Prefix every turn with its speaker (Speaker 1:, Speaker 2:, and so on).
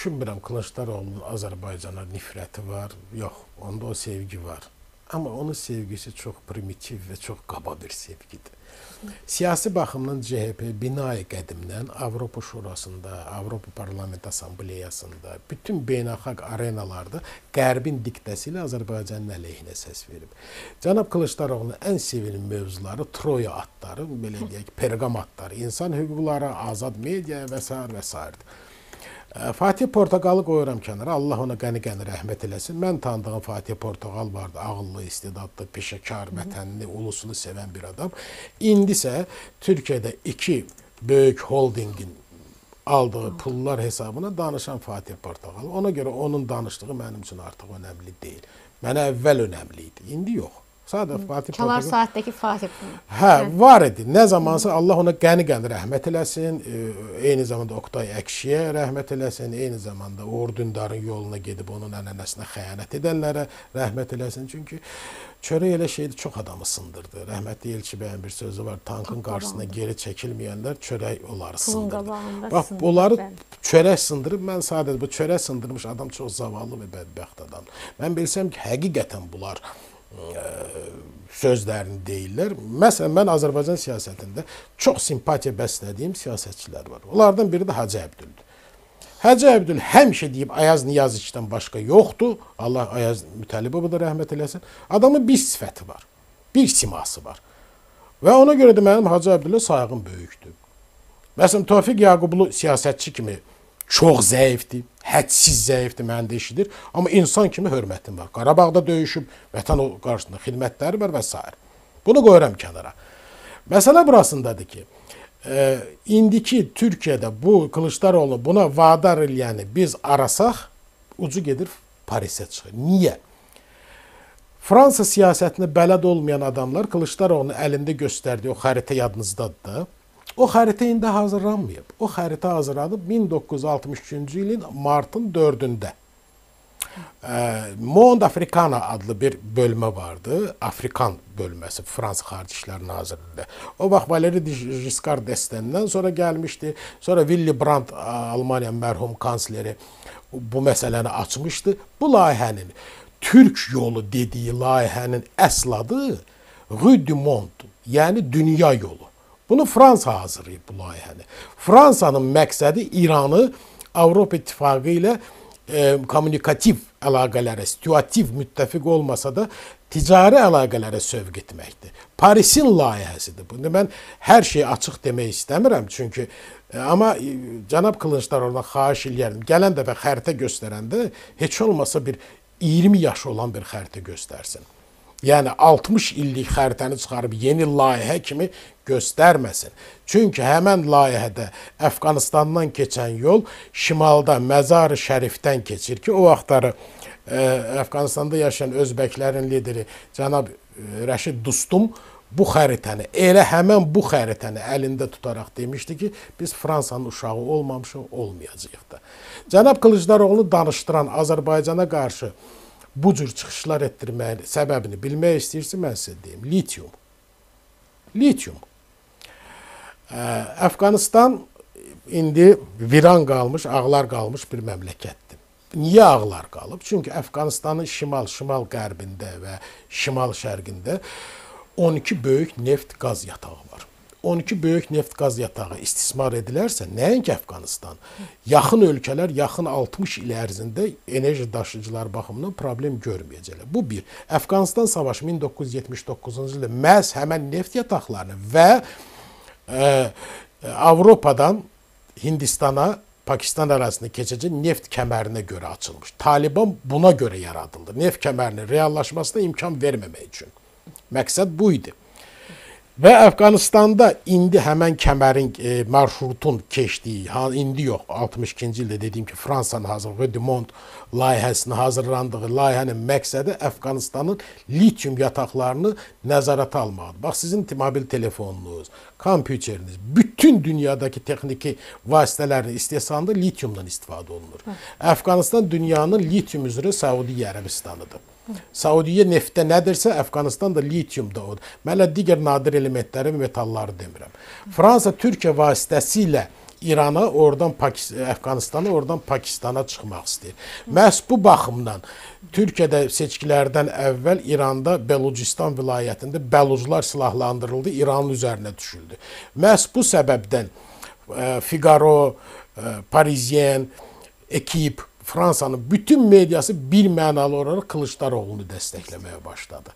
Speaker 1: düşünmürəm Kılıçdaroğlunun Azərbaycana nifrəti var. Yox, onda o sevgi var. Amma onun sevgisi çox primitiv və çox qaba bir sevgidir. Siyasi baxımdan CHP binayı qədimdən Avropa Şurasında, Avropa Parlament Assambleyasında, bütün beynəlxalq arenalarda Qərbin diktəsi ilə Azərbaycanın əleyhinə səs verib. Cənab Kılıçdaroğlunun ən sevilən mövzuları Troya atları, belə deyək, Perqam atları, insan hüquqları, azad media və s. və s. Fatih Portaqalı qoyuram kənara. Allah ona qəni-qəni rəhmət eləsin. Mən tanıdığım Fatih Portaqal vardı. Ağıllı, istedadlı, peşəkar, vətənini, ulusunu sevən bir adam. İndisə Türkiyədə iki böyük holdingin aldığı pullar hesabına danışan Fatih Portaqal. Ona görə onun danışdığı mənim üçün artıq önəmli deyil. Mənə əvvəl önəmli idi. İndi yox. Sadəcə Fatih Çalar Portuqal. saatdəki Fatih. Hə, var idi. Nə zamansa Allah ona qəni qəni rəhmət eləsin. Eyni zamanda Oqtay Əkşiyə rəhmət eləsin. Eyni zamanda Uğur Dündarın yoluna gedib onun ənənəsinə xəyanət edənlərə rəhmət eləsin. Çünki çörək elə şeydir, çox adamı sındırdı. Rəhmətli Elçi bəyin bir sözü var. Tankın qarşısına geri çəkilməyənlər çörək onları sındırdı. Bax, onları çörək sındırıb mən sadəcə bu çörək sındırmış adam çox zavallı və bədbəxt adam. Mən bilsəm ki, həqiqətən bunlar sözlərini deyirlər. Məsələn, mən Azərbaycan siyasətində çox simpatiya bəslədiyim siyasətçilər var. Onlardan biri də Hacı Əbdüldür. Hacı Əbdül həmişə deyib Ayaz Niyaziçdən başqa yoxdur. Allah Ayaz Mütəllibovu da rəhmət eləsin. Adamın bir sifəti var. Bir siması var. Və ona görə də mənim Hacı Əbdülə sayğım böyükdür. Məsələn, Tofiq Yaqublu siyasətçi kimi çox zəifdir, hədsiz zəifdir məndə eşidir. Amma insan kimi hörmətim var. Qarabağda döyüşüb, vətən qarşısında xidmətləri var və s. Bunu qoyuram kənara. Məsələ burasındadır ki, e, indiki Türkiyədə bu Kılıçdaroğlu buna vadar eləyəni biz arasaq, ucu gedir Parisə çıxır. Niyə? Fransa siyasətinə bələd olmayan adamlar Kılıçdaroğlunun əlində göstərdiyi o xəritə yadınızdadır da. O xəritə indi hazırlanmayıb. O xəritə hazırlanıb 1963-cü ilin martın 4-də. Mond Afrikana adlı bir bölmə vardı. Afrikan bölməsi Fransa Xarici İşlər Nazirliyində. O vaxt Valeri Giscard d'Estaingdən sonra gəlmişdi. Sonra Willy Brandt Almaniya mərhum kansleri bu məsələni açmışdı. Bu layihənin Türk yolu dediyi layihənin əsl adı Rue du Monde, yəni dünya yolu. Bunu Fransa hazırlayıb bu layihəni. Fransanın məqsədi İranı Avropa İttifaqı ilə e, kommunikativ əlaqələrə, situativ müttəfiq olmasa da ticari əlaqələrə sövq etməkdir. Parisin layihəsidir. Bunu mən hər şeyi açıq demək istəmirəm, çünki e, Amma e, cənab Kılıncdaroğlu'na xahiş eləyərdim. Gələn dəfə xəritə göstərəndə heç olmasa bir 20 yaşı olan bir xəritə göstərsin. Yəni 60 illik xəritəni çıxarıb yeni layihə kimi göstərməsin. Çünki həmin layihədə Əfqanistandan keçən yol şimalda Məzar-ı Şərifdən keçir ki, o vaxtları ə, e, Əfqanistanda yaşayan özbəklərin lideri cənab e, Rəşid Dustum bu xəritəni, elə həmin bu xəritəni əlində tutaraq demişdi ki, biz Fransanın uşağı olmamışıq, olmayacağıq da. Cənab Kılıçdaroğlu danışdıran Azərbaycana qarşı bu cür çıxışlar etdirməyin səbəbini bilmək istəyirsinizsə mən sizə deyim. Litium. Litium. Əfqanistan indi viran qalmış, ağlar qalmış bir məmləkətdir. Niyə ağlar qalıb? Çünki Əfqanistanın şimal, şimal qərbində və şimal şərqində 12 böyük neft qaz yatağı var. 12 böyük neft qaz yatağı istismar edilərsə, nəinki Əfqanıstan, yaxın ölkələr yaxın 60 il ərzində enerji daşıyıcılar baxımından problem görməyəcəklər. Bu bir. Əfqanıstan savaşı 1979-cu ildə məhz həmin neft yataqlarını və ə, e, Avropadan Hindistana Pakistan ərazisində keçəcək neft kəmərinə görə açılmış. Taliban buna görə yaradıldı. Neft kəmərinin reallaşmasına imkan verməmək üçün. Məqsəd bu idi. Və Əfqanistanda indi həmən kəmərin e, marşrutun keçdiyi, indi yox, 62-ci ildə dediyim ki, Fransanın hazırladığı Dumont layihəsinin hazırlandığı layihənin məqsədi Əfqanistanın litium yataqlarını nəzarətə almaqdır. Bax sizin mobil telefonunuz, kompüteriniz, bütün dünyadakı texniki vasitələrin istehsalında litiumdan istifadə olunur. Hə. Əfqanistan dünyanın litium üzrə Səudiyyə Ərəbistanıdır. Saudiyyə neftdə nədirsə, Əfqanistan da litium da odur. Mən digər nadir elementləri, metalları demirəm. Fransa Türkiyə vasitəsilə İrana, oradan Əfqanistana, oradan Pakistana çıxmaq istəyir. Məhz bu baxımdan Türkiyədə seçkilərdən əvvəl İranda Belucistan vilayətində bəluzlar silahlandırıldı, İranın üzərinə düşüldü. Məhz bu səbəbdən e, Figaro, e, Parisien, Ekip Fransa'nın bütün medyası bir manalı olarak Kılıçdaroğlu'nu desteklemeye başladı.